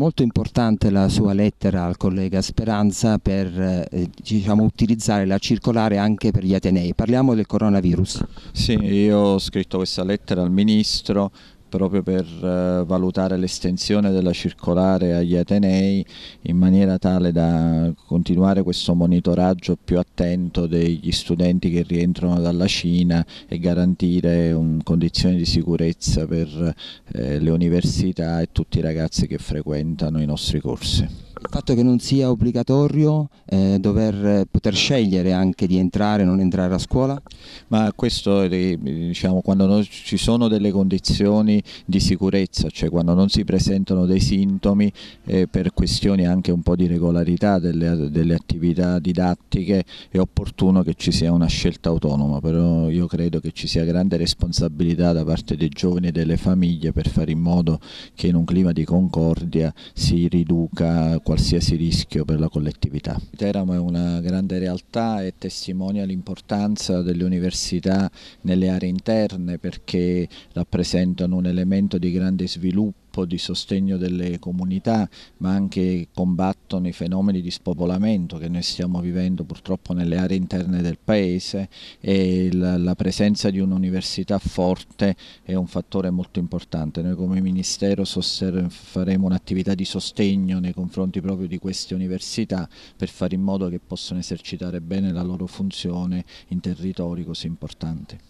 Molto importante la sua lettera al collega Speranza per eh, diciamo, utilizzare la circolare anche per gli Atenei. Parliamo del coronavirus. Sì, io ho scritto questa lettera al Ministro proprio per eh, valutare l'estensione della circolare agli Atenei in maniera tale da continuare questo monitoraggio più attento degli studenti che rientrano dalla Cina e garantire un, condizioni di sicurezza per eh, le università e tutti i ragazzi che frequentano i nostri corsi. Il fatto che non sia obbligatorio eh, dover eh, poter scegliere anche di entrare o non entrare a scuola? Ma questo eh, diciamo quando non ci sono delle condizioni di sicurezza, cioè quando non si presentano dei sintomi eh, per questioni anche un po' di regolarità delle, delle attività didattiche è opportuno che ci sia una scelta autonoma, però io credo che ci sia grande responsabilità da parte dei giovani e delle famiglie per fare in modo che in un clima di concordia si riduca qualsiasi rischio per la collettività. Teramo è una grande realtà e testimonia l'importanza delle università nelle aree interne perché rappresentano un elemento di grande sviluppo sviluppo, di sostegno delle comunità, ma anche combattono i fenomeni di spopolamento che noi stiamo vivendo purtroppo nelle aree interne del paese e la, la presenza di un'università forte è un fattore molto importante. Noi come Ministero faremo un'attività di sostegno nei confronti proprio di queste università per fare in modo che possano esercitare bene la loro funzione in territori così importanti.